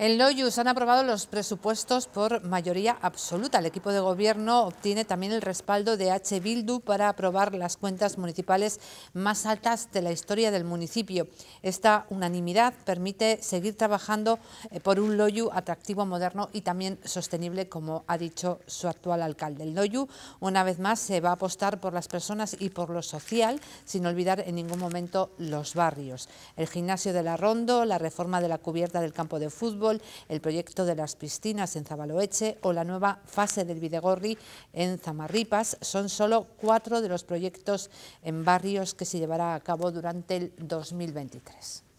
En se han aprobado los presupuestos por mayoría absoluta. El equipo de gobierno obtiene también el respaldo de H. Bildu para aprobar las cuentas municipales más altas de la historia del municipio. Esta unanimidad permite seguir trabajando eh, por un Loyu atractivo, moderno y también sostenible, como ha dicho su actual alcalde. El Loyu, una vez más, se va a apostar por las personas y por lo social, sin olvidar en ningún momento los barrios. El gimnasio de la Rondo, la reforma de la cubierta del campo de fútbol, el proyecto de las piscinas en Zabaloeche o la nueva fase del Videgorri en Zamarripas son solo cuatro de los proyectos en barrios que se llevará a cabo durante el 2023.